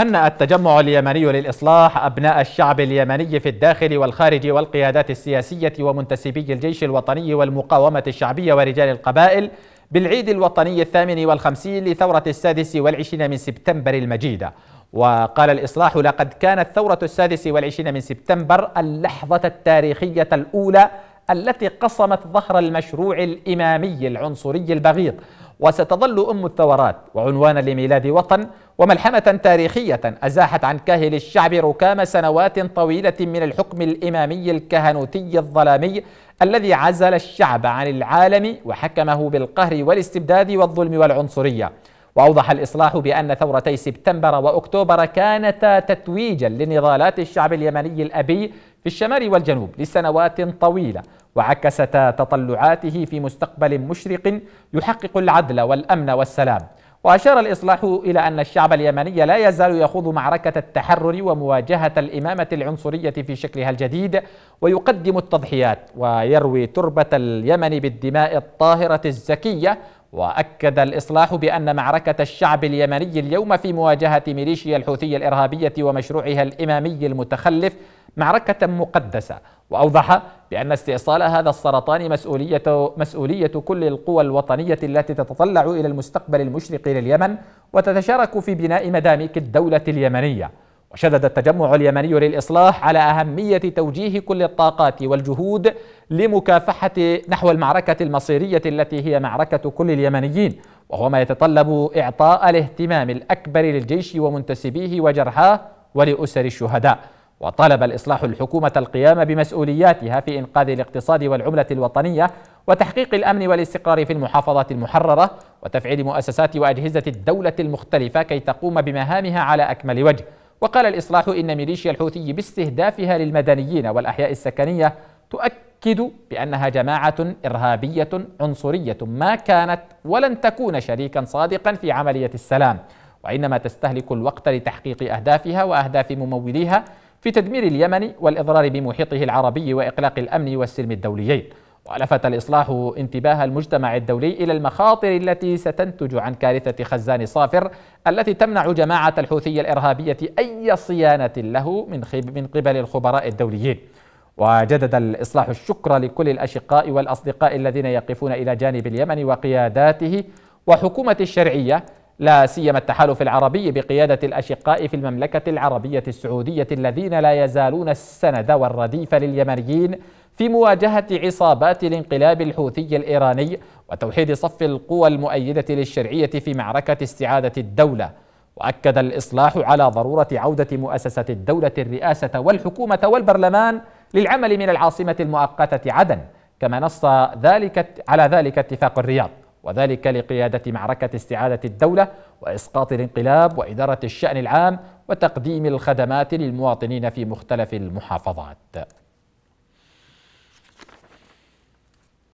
هنأ التجمع اليمني للإصلاح أبناء الشعب اليمني في الداخل والخارج والقيادات السياسية ومنتسبي الجيش الوطني والمقاومة الشعبية ورجال القبائل بالعيد الوطني الثامن والخمسين لثورة السادس والعشرين من سبتمبر المجيدة وقال الإصلاح لقد كانت ثورة السادس والعشرين من سبتمبر اللحظة التاريخية الأولى التي قصمت ظهر المشروع الإمامي العنصري البغيض وستظل أم الثورات وعنوانا لميلاد وطن وملحمة تاريخية أزاحت عن كاهل الشعب ركام سنوات طويلة من الحكم الإمامي الكهنوتي الظلامي الذي عزل الشعب عن العالم وحكمه بالقهر والاستبداد والظلم والعنصرية وأوضح الإصلاح بأن ثورتي سبتمبر وأكتوبر كانتا تتويجا لنضالات الشعب اليمني الأبي في الشمال والجنوب لسنوات طويلة وعكستا تطلعاته في مستقبل مشرق يحقق العدل والأمن والسلام وأشار الإصلاح إلى أن الشعب اليمني لا يزال يخوض معركة التحرر ومواجهة الإمامة العنصرية في شكلها الجديد ويقدم التضحيات ويروي تربة اليمن بالدماء الطاهرة الزكية وأكد الإصلاح بأن معركة الشعب اليمني اليوم في مواجهة ميليشيا الحوثية الإرهابية ومشروعها الإمامي المتخلف معركة مقدسة وأوضح بأن استئصال هذا السرطان مسؤولية, مسؤولية كل القوى الوطنية التي تتطلع إلى المستقبل المشرق لليمن وتتشارك في بناء مدامك الدولة اليمنية وشدد التجمع اليمني للإصلاح على أهمية توجيه كل الطاقات والجهود لمكافحة نحو المعركة المصيرية التي هي معركة كل اليمنيين وهو ما يتطلب إعطاء الاهتمام الأكبر للجيش ومنتسبيه وجرحاه ولأسر الشهداء وطلب الإصلاح الحكومة القيام بمسؤولياتها في إنقاذ الاقتصاد والعملة الوطنية وتحقيق الأمن والاستقرار في المحافظات المحررة وتفعيل مؤسسات وأجهزة الدولة المختلفة كي تقوم بمهامها على أكمل وجه وقال الإصلاح إن ميليشيا الحوثي باستهدافها للمدنيين والأحياء السكنية تؤكد بأنها جماعة إرهابية عنصرية ما كانت ولن تكون شريكا صادقا في عملية السلام وإنما تستهلك الوقت لتحقيق أهدافها وأهداف مموليها في تدمير اليمن والإضرار بمحيطه العربي وإقلاق الأمن والسلم الدوليين ولفت الإصلاح انتباه المجتمع الدولي إلى المخاطر التي ستنتج عن كارثة خزان صافر التي تمنع جماعة الحوثي الإرهابية أي صيانة له من, من قبل الخبراء الدوليين وجدد الإصلاح الشكر لكل الأشقاء والأصدقاء الذين يقفون إلى جانب اليمن وقياداته وحكومة الشرعية لا سيما التحالف العربي بقيادة الأشقاء في المملكة العربية السعودية الذين لا يزالون السند والرديف لليمنيين في مواجهة عصابات الانقلاب الحوثي الإيراني وتوحيد صف القوى المؤيدة للشرعية في معركة استعادة الدولة وأكد الإصلاح على ضرورة عودة مؤسسة الدولة الرئاسة والحكومة والبرلمان للعمل من العاصمة المؤقتة عدن كما نص ذلك على ذلك اتفاق الرياض وذلك لقيادة معركة استعادة الدولة وإسقاط الانقلاب وإدارة الشأن العام وتقديم الخدمات للمواطنين في مختلف المحافظات